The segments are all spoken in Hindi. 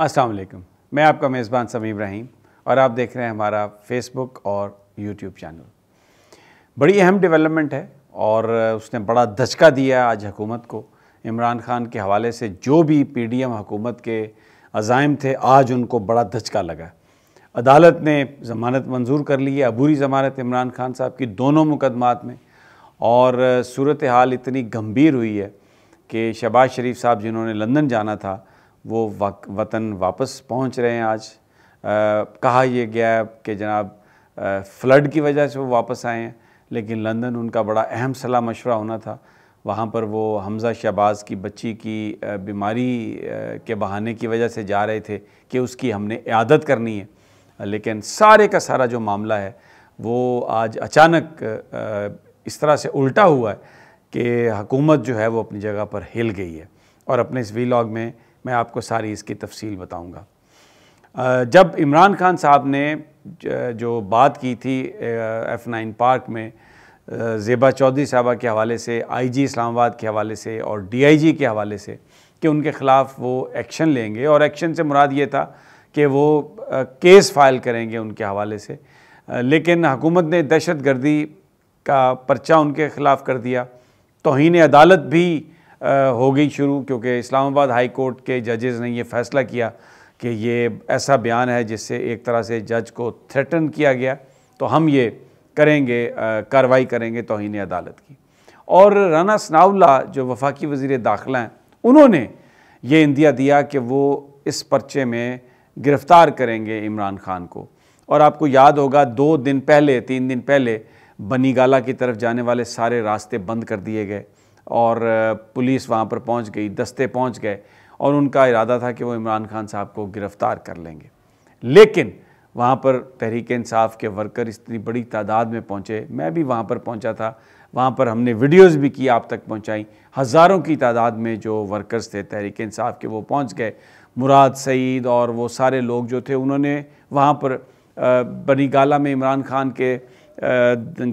अस्सलाम वालेकुम मैं आपका मेज़बान समी इब्राहिम और आप देख रहे हैं हमारा फेसबुक और यूट्यूब चैनल बड़ी अहम डेवलपमेंट है और उसने बड़ा धचका दिया आज हुकूमत को इमरान खान के हवाले से जो भी पी डी एम हुकूमत के अज़ाइम थे आज उनको बड़ा धचका लगा अदालत ने ज़मानत मंजूर कर ली है अबूरी ज़मानत इमरान खान साहब की दोनों मुकदमात में और सूरत हाल इतनी गंभीर हुई है कि शहबाज शरीफ साहब जिन्होंने लंदन जाना था वो वतन वापस पहुंच रहे हैं आज आ, कहा यह गया कि जनाब आ, फ्लड की वजह से वो वापस आए हैं लेकिन लंदन उनका बड़ा अहम सलाह मशवरा होना था वहाँ पर वो हमज़ा शहबाज़ की बच्ची की बीमारी के बहाने की वजह से जा रहे थे कि उसकी हमने आदत करनी है लेकिन सारे का सारा जो मामला है वो आज अचानक इस तरह से उल्टा हुआ है कि हुकूमत जो है वो अपनी जगह पर हिल गई है और अपने इस वीलॉग में मैं आपको सारी इसकी तफसील बताऊँगा जब इमरान खान साहब ने जो बात की थी एफ़ नाइन पार्क में ज़ेबा चौधरी साहबा के हवाले से आईजी इस्लामाबाद के हवाले से और डीआईजी के हवाले से कि उनके ख़िलाफ़ वो एक्शन लेंगे और एक्शन से मुराद ये था कि वो केस फाइल करेंगे उनके हवाले से लेकिन हुकूमत ने दहशत गर्दी का पर्चा उनके ख़िलाफ़ कर दिया तोहन अदालत भी हो गई शुरू क्योंकि इस्लामाबाद हाई कोर्ट के जजेज़ ने ये फ़ैसला किया कि ये ऐसा बयान है जिससे एक तरह से जज को थ्रेटन किया गया तो हम ये करेंगे कार्रवाई करेंगे तोहन अदालत की और राना सनाउल्ला जो वफाकी वज़ी दाखिला हैं उन्होंने ये इंदिया दिया कि वो इस पर्चे में गिरफ़्तार करेंगे इमरान खान को और आपको याद होगा दो दिन पहले तीन दिन पहले बनीगाला की तरफ जाने वाले सारे रास्ते बंद कर दिए गए और पुलिस वहाँ पर पहुँच गई दस्ते पहुँच गए और उनका इरादा था कि वो इमरान खान साहब को गिरफ़्तार कर लेंगे लेकिन वहाँ पर तहरीक इंसाफ के वर्कर इतनी बड़ी तादाद में पहुँचे मैं भी वहाँ पर पहुँचा था वहाँ पर हमने वीडियोस भी की आप तक पहुँचाई हज़ारों की तादाद में जो वर्कर्स थे तहरीक इंसाफ के वो पहुँच गए मुराद सईद और वो सारे लोग जो थे उन्होंने वहाँ पर गाला में इमरान खान के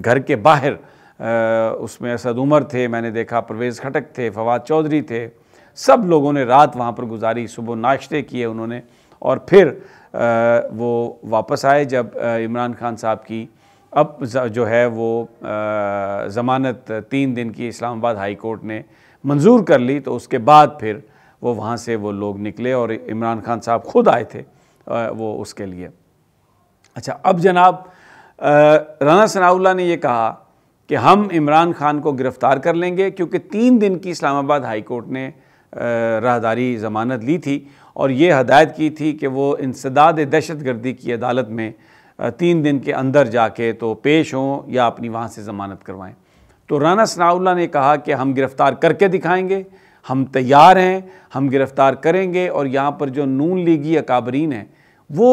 घर के बाहर उसमें असद उमर थे मैंने देखा परवेज़ खटक थे फवाद चौधरी थे सब लोगों ने रात वहाँ पर गुजारी सुबह नाश्ते किए उन्होंने और फिर वो वापस आए जब इमरान खान साहब की अब जो है वो ज़मानत तीन दिन की इस्लामाबाद हाई कोर्ट ने मंजूर कर ली तो उसके बाद फिर वो वहाँ से वो लोग निकले और इमरान खान साहब खुद आए थे वो उसके लिए अच्छा अब जनाब राना सनाउल्ला ने ये कहा कि हम इमरान खान को गिरफ़्तार कर लेंगे क्योंकि तीन दिन की इस्लामाबाद हाई कोर्ट ने राहदारी ज़मानत ली थी और ये हदायत की थी कि वो इंसदाद दहशत गर्दी की अदालत में तीन दिन के अंदर जाके तो पेश हों या अपनी वहाँ से ज़मानत करवाएं तो राना सनाउल्ला ने कहा कि हम गिरफ़्तार करके दिखाएंगे हम तैयार हैं हम गिरफ़्तार करेंगे और यहाँ पर जो नून लीगी अकाबरीन हैं वो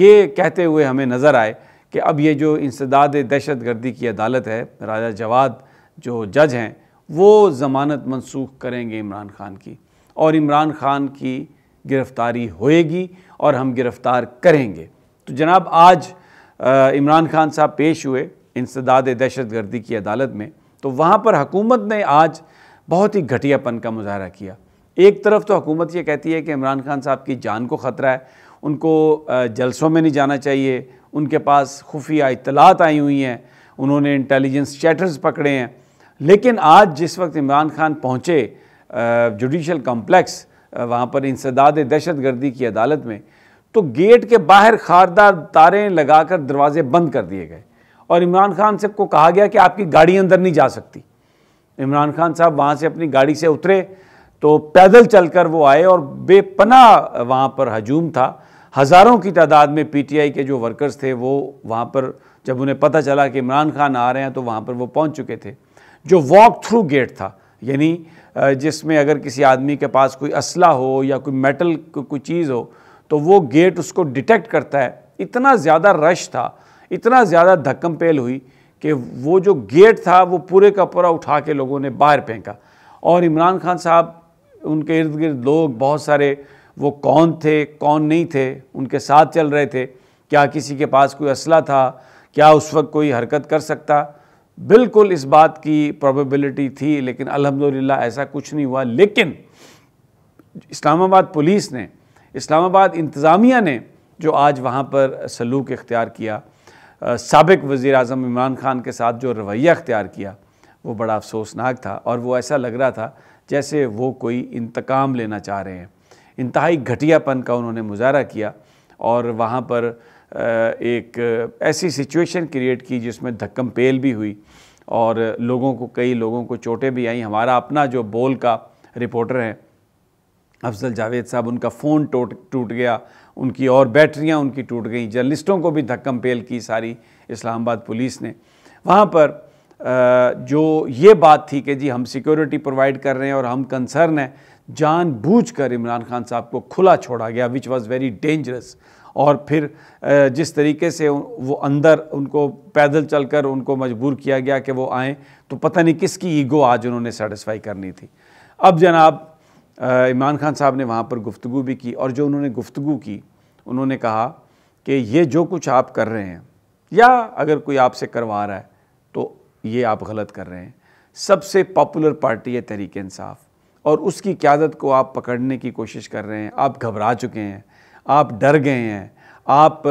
ये कहते हुए हमें नज़र आए कि अब ये जो इंसदाद दहशत गर्दी की अदालत है राजा जवाद जो जज हैं वो ज़मानत मनसूख करेंगे इमरान खान की और इमरान खान की गिरफ़्तारी होएगी और हम गिरफ़्तार करेंगे तो जनाब आज इमरान खान साहब पेश हुए इंसदाद दहशत गर्दी की अदालत में तो वहाँ पर हकूमत ने आज बहुत ही घटियापन का मुजाहरा किया एक तरफ तो हकूमत ये कहती है कि इमरान खान साहब की जान को ख़तरा है उनको जलसों में नहीं जाना चाहिए उनके पास खुफिया इतलात आई हुई हैं उन्होंने इंटेलिजेंस चैटर्स पकड़े हैं लेकिन आज जिस वक्त इमरान खान पहुँचे जुडिशल कम्प्लेक्स वहाँ पर इंसदाद दहशत गर्दी की अदालत में तो गेट के बाहर खारदार तारें लगाकर दरवाजे बंद कर दिए गए और इमरान खान साहब को कहा गया कि आपकी गाड़ी अंदर नहीं जा सकती इमरान खान साहब वहाँ से अपनी गाड़ी से उतरे तो पैदल चलकर वो आए और बेपना वहाँ पर हजूम था हज़ारों की तादाद में पीटीआई के जो वर्कर्स थे वो वहाँ पर जब उन्हें पता चला कि इमरान खान आ रहे हैं तो वहाँ पर वो पहुँच चुके थे जो वॉक थ्रू गेट था यानी जिसमें अगर किसी आदमी के पास कोई असला हो या कोई मेटल को, कोई चीज़ हो तो वो गेट उसको डिटेक्ट करता है इतना ज़्यादा रश था इतना ज़्यादा धक्कम पेल हुई कि वो जो गेट था वो पूरे का पूरा उठा के लोगों ने बाहर फेंका और इमरान खान साहब उनके इर्द गिर्द लोग बहुत सारे वो कौन थे कौन नहीं थे उनके साथ चल रहे थे क्या किसी के पास कोई असला था क्या उस वक्त कोई हरकत कर सकता बिल्कुल इस बात की प्रोबेबिलिटी थी लेकिन अल्हम्दुलिल्लाह ऐसा कुछ नहीं हुआ लेकिन इस्लामाबाद पुलिस ने इस्लामाबाद इंतज़ामिया ने जो आज वहाँ पर सलूक इख्तियार किया सबक वज़ी अजम इमरान ख़ान के साथ जो रवैया अख्तियार किया वो बड़ा अफसोसनाक था और वो ऐसा लग रहा था जैसे वो कोई इंतकाम लेना चाह रहे हैं इंतहाई घटियापन का उन्होंने मुजाहरा किया और वहाँ पर एक ऐसी सिचुएशन क्रिएट की जिसमें धक्कम पेल भी हुई और लोगों को कई लोगों को चोटें भी आई हमारा अपना जो बोल का रिपोर्टर है अफजल जावेद साहब उनका फ़ोन टूट टूट गया उनकी और बैटरियां उनकी टूट गई जर्नलिस्टों को भी धक्कम पेल की सारी इस्लामाबाद पुलिस ने वहाँ पर जो ये बात थी कि जी हम सिक्योरिटी प्रोवाइड कर रहे हैं और हम कंसर्न हैं जानबूझकर इमरान खान साहब को खुला छोड़ा गया विच वॉज़ वेरी डेंजरस और फिर जिस तरीके से वो अंदर उनको पैदल चलकर उनको मजबूर किया गया कि वो आए तो पता नहीं किसकी ईगो आज उन्होंने सेटिस्फाई करनी थी अब जनाब इमरान खान साहब ने वहाँ पर गुफ्तु भी की और जो उन्होंने गुफ्तु की उन्होंने कहा कि ये जो कुछ आप कर रहे हैं या अगर कोई आपसे करवा रहा है तो ये आप गलत कर रहे हैं सबसे पॉपुलर पार्टी है तहरीक इंसाफ और उसकी क्यादत को आप पकड़ने की कोशिश कर रहे हैं आप घबरा चुके हैं आप डर गए हैं आप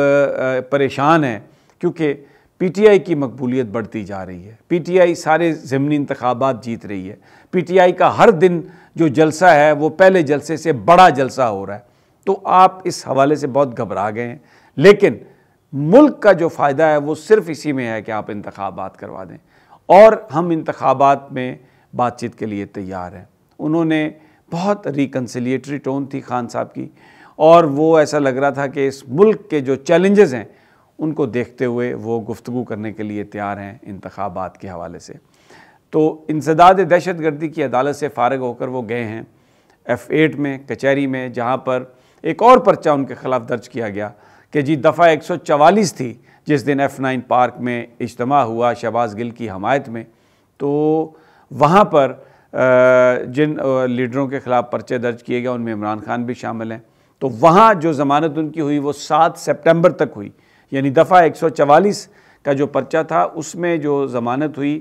परेशान हैं क्योंकि पीटीआई की मकबूलियत बढ़ती जा रही है पीटीआई सारे ज़मनी इंतबात जीत रही है पीटीआई का हर दिन जो जलसा है वो पहले जलसे से बड़ा जलसा हो रहा है तो आप इस हवाले से बहुत घबरा गए हैं लेकिन मुल्क का जो फ़ायदा है वो सिर्फ इसी में है कि आप इंतबात करवा दें और हम इंतबात में बातचीत के लिए तैयार हैं उन्होंने बहुत रिकन्सिलिएटरी टोन थी खान साहब की और वो ऐसा लग रहा था कि इस मुल्क के जो चैलेंजेस हैं उनको देखते हुए वो गुफ्तु करने के लिए तैयार हैं इंतबात के हवाले से तो इंसदाद दहशत गर्दी की अदालत से फारग होकर वो गए हैं एफ़ एट में कचहरी में जहाँ पर एक और पर्चा उनके ख़िलाफ़ दर्ज किया गया कि जी दफ़ा एक सौ चवालीस थी जिस दिन एफ़ नाइन पार्क में इजतम हुआ शहबाज गिल की हमायत में तो वहाँ पर जिन लीडरों के ख़िलाफ़ पर्चे दर्ज किए गए उनमें इमरान खान भी शामिल हैं तो वहाँ जो ज़मानत उनकी हुई वो सात सेप्टेम्बर तक हुई यानी दफ़ा चवालीस का जो पर्चा था उसमें जो ज़मानत हुई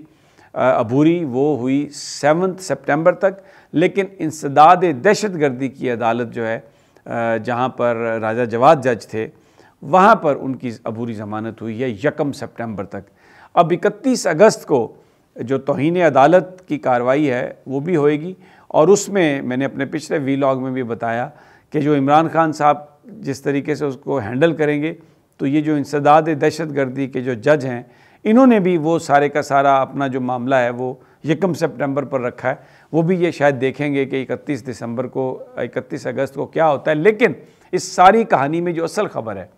अबूरी वो हुई सेवन्थ सितंबर तक लेकिन इंसदाद दहशत गर्दी की अदालत जो है जहाँ पर राजा जवाद जज थे वहाँ पर उनकी अबूरी ज़मानत हुई है यकम सितंबर तक अब इकतीस अगस्त को जो तोहन अदालत की कार्रवाई है वो भी होएगी और उसमें मैंने अपने पिछले वीलॉग में भी बताया कि जो इमरान खान साहब जिस तरीके से उसको हैंडल करेंगे तो ये जो इंसदाद दहशत गर्दी के जो जज हैं इन्होंने भी वो सारे का सारा अपना जो मामला है वो यकम सितंबर पर रखा है वो भी ये शायद देखेंगे कि इकतीस दिसंबर को इकतीस अगस्त को क्या होता है लेकिन इस सारी कहानी में जो असल खबर है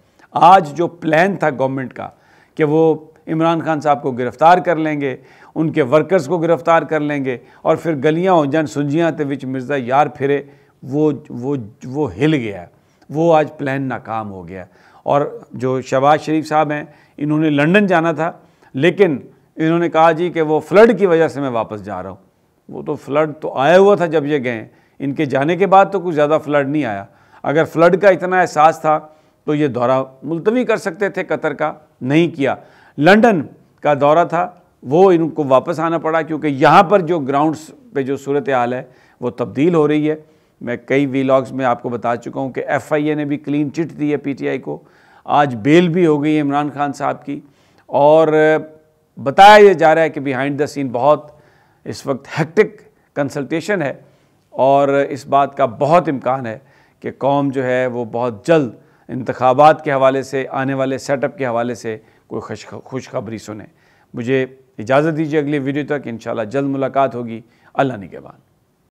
आज जो प्लान था गवर्नमेंट का कि वो इमरान खान साहब को गिरफ़्तार कर लेंगे उनके वर्कर्स को गिरफ़्तार कर लेंगे और फिर गलियाँ हो जन सुलझियाँ तो विच मिर्ज़ा यार फिरे वो वो वो हिल गया वो आज प्लान नाकाम हो गया और जो शहबाज शरीफ साहब हैं इन्होंने लंदन जाना था लेकिन इन्होंने कहा जी कि वो फ्लड की वजह से मैं वापस जा रहा हूँ वो तो फ्लड तो आया हुआ था जब ये गए इनके जाने के बाद तो कुछ ज़्यादा फ्लड नहीं आया अगर फ्लड का इतना एहसास था तो ये दौरा मुलतवी कर सकते थे कतर का नहीं किया लंदन का दौरा था वो इनको वापस आना पड़ा क्योंकि यहाँ पर जो ग्राउंड्स पे जो सूरत हाल है वो तब्दील हो रही है मैं कई वीलॉग्स में आपको बता चुका हूँ कि एफ़ आई ए ने भी क्लीन चिट दी है पी टी आई को आज बेल भी हो गई है इमरान खान साहब की और बताया जा रहा है कि बिहाइंड द सीन बहुत इस वक्त हेक्टिक कंसल्टेशन है और इस बात का बहुत इम्कान है कि कौम जो है वो बहुत जल्द इंतबात के हवाले से आने वाले सेटअप के हवाले से कोई खुश खुशखबरी सुने मुझे इजाज़त दीजिए अगले वीडियो तक इन जल्द मुलाकात होगी अल्लाह निगेबान